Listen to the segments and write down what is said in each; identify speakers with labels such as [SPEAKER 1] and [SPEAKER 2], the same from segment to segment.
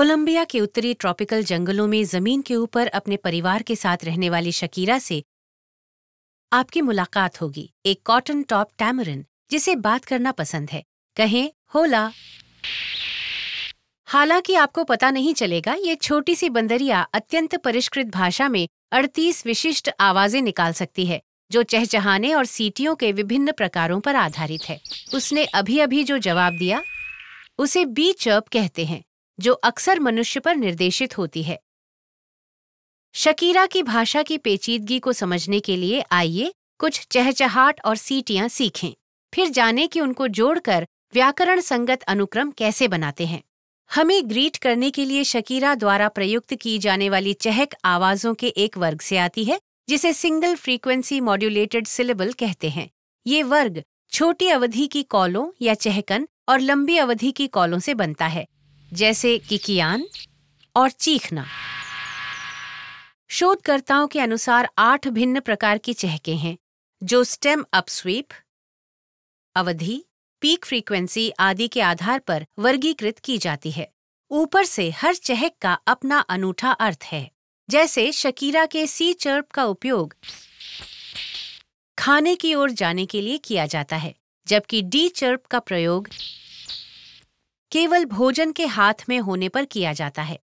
[SPEAKER 1] Colombia के उत्तरी tropical जंगलों में जमीन के ऊपर अपने परिवार के साथ रहने वाली शकीरा से आपकी मुलाकात होगी एक कॉटन टॉप टैमरिन जिसे बात करना पसंद है कहें होला हालांकि आपको पता नहीं चलेगा ये छोटी सी बंदरिया अत्यंत परिष्कृत भाषा में 38 विशिष्ट आवाजें निकाल सकती है जो चहचहाने और सीटियों के विभिन्न प्रकारों पर आधारित है उसने अभी अभी जो जवाब दिया उसे बी चर्प कहते हैं जो अक्सर मनुष्य पर निर्देशित होती है शकीरा की भाषा की पेचीदगी को समझने के लिए आइए कुछ चहचहाट और सीटियां सीखें फिर जाने कि उनको जोड़कर व्याकरण संगत अनुक्रम कैसे बनाते हैं हमें ग्रीट करने के लिए शकीरा द्वारा प्रयुक्त की जाने वाली चहक आवाजों के एक वर्ग से आती है जिसे सिंगल फ्रीक्वेंसी मॉड्यूलेटेड सिलेबल कहते हैं ये वर्ग छोटी अवधि की कॉलों या चहकन और लंबी अवधि की कॉलों से बनता है जैसे किकियान और चीखना शोधकर्ताओं के अनुसार आठ भिन्न प्रकार की चहके हैं जो स्टेम अपस्वीप अवधि पीक फ्रीक्वेंसी आदि के आधार पर वर्गीकृत की जाती है ऊपर से हर चहक का अपना अनूठा अर्थ है जैसे शकीरा के सी चर्प का उपयोग खाने की ओर जाने के लिए किया जाता है जबकि डी चर्प का प्रयोग केवल भोजन के हाथ में होने पर किया जाता है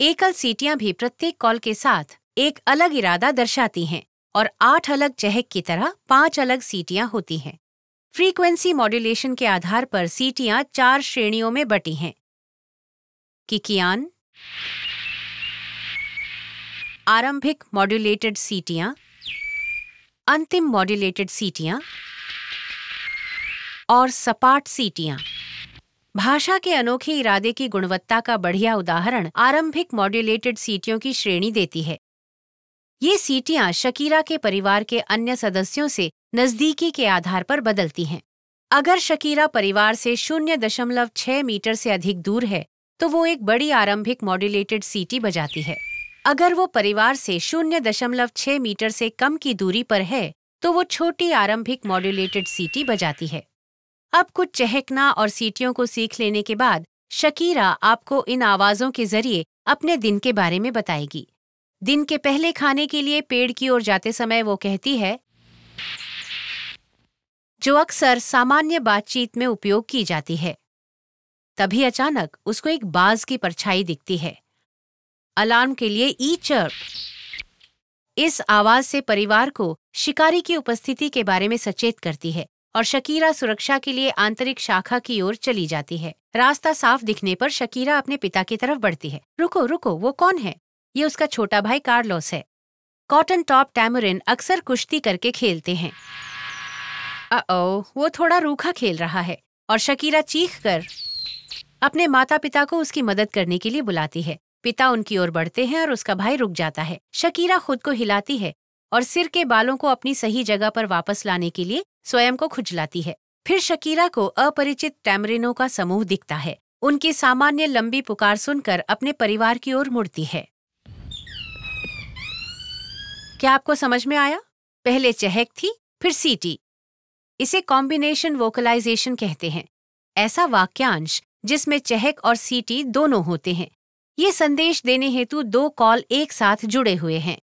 [SPEAKER 1] एकल सीटियां भी प्रत्येक कॉल के साथ एक अलग इरादा दर्शाती हैं और आठ अलग चहक की तरह पांच अलग सीटियां होती हैं फ्रीक्वेंसी मॉड्यूलेशन के आधार पर सीटियां चार श्रेणियों में बटी हैं किकियान आरंभिक मॉड्यूलेटेड सीटियां अंतिम मॉड्यूलेटेड सीटियां और सपाट सीटियां भाषा के अनोखे इरादे की गुणवत्ता का बढ़िया उदाहरण आरंभिक मॉड्यूलेटेड सीटियों की श्रेणी देती है ये सीटियां शकीरा के परिवार के अन्य सदस्यों से नजदीकी के आधार पर बदलती हैं अगर शकीरा परिवार से शून्य दशमलव छह मीटर से अधिक दूर है तो वो एक बड़ी आरंभिक मॉड्यूलेटेड सीटी बजाती है अगर वो परिवार से शून्य दशमलव छह मीटर से कम की दूरी पर है तो वो छोटी आरंभिक मॉड्यूलेटेड सीटी बजाती है अब कुछ चहकना और सीटियों को सीख लेने के बाद शकीरा आपको इन आवाज़ों के जरिए अपने दिन के बारे में बताएगी दिन के पहले खाने के लिए पेड़ की ओर जाते समय वो कहती है जो अक्सर सामान्य बातचीत में उपयोग की जाती है तभी अचानक उसको एक बाज की परछाई दिखती है अलार्म के लिए ई चर्प इस आवाज से परिवार को शिकारी की उपस्थिति के बारे में सचेत करती है और शकीरा सुरक्षा के लिए आंतरिक शाखा की ओर चली जाती है रास्ता साफ दिखने पर शकीरा अपने पिता की तरफ बढ़ती है रुको रुको वो कौन है ये उसका छोटा भाई कार्लोस है कॉटन टॉप टैमरिन अक्सर कुश्ती करके खेलते हैं अ वो थोड़ा रूखा खेल रहा है और शकीरा चीख कर अपने माता पिता को उसकी मदद करने के लिए बुलाती है पिता उनकी ओर बढ़ते हैं और उसका भाई रुक जाता है शकीरा खुद को हिलाती है और सिर के बालों को अपनी सही जगह पर वापस लाने के लिए स्वयं को खुजलाती है फिर शकीरा को अपरिचित टैमरिनों का समूह दिखता है उनकी सामान्य लंबी पुकार सुनकर अपने परिवार की ओर मुड़ती है क्या आपको समझ में आया पहले चहक थी फिर सीटी इसे कॉम्बिनेशन वोकलाइजेशन कहते हैं ऐसा वाक्यांश जिसमें चहक और सीटी दोनों होते हैं ये संदेश देने हेतु दो कॉल एक साथ जुड़े हुए हैं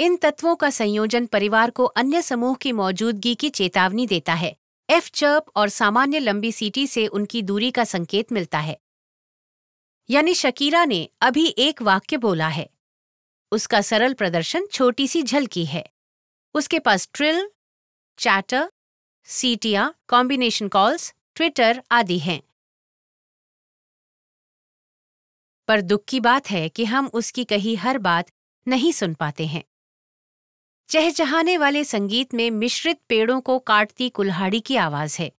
[SPEAKER 1] इन तत्वों का संयोजन परिवार को अन्य समूह की मौजूदगी की चेतावनी देता है एफ चर्प और सामान्य लंबी सीटी से उनकी दूरी का संकेत मिलता है यानी शकीरा ने अभी एक वाक्य बोला है उसका सरल प्रदर्शन छोटी सी झलकी है उसके पास ट्रिल चैटर सीटिया कॉम्बिनेशन कॉल्स ट्विटर आदि हैं पर दुख की बात है कि हम उसकी कही हर बात नहीं सुन पाते हैं चहचहाने वाले संगीत में मिश्रित पेड़ों को काटती कुल्हाड़ी की आवाज है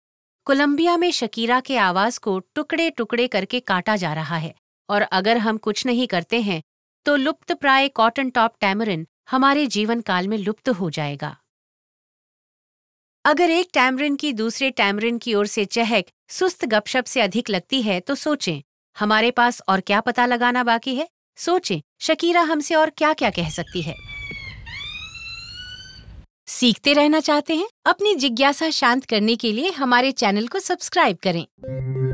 [SPEAKER 1] कोलंबिया में शकीरा के आवाज को टुकड़े टुकड़े करके काटा जा रहा है और अगर हम कुछ नहीं करते हैं तो लुप्त प्राय कॉटन टॉप टैमरिन हमारे जीवन काल में लुप्त हो जाएगा अगर एक टैमरिन की दूसरे टैमरिन की ओर से चहक सुस्त गपशप से अधिक लगती है तो सोचें हमारे पास और क्या पता लगाना बाकी है सोचें शकीरा हमसे और क्या क्या कह सकती है सीखते रहना चाहते हैं अपनी जिज्ञासा शांत करने के लिए हमारे चैनल को सब्सक्राइब करें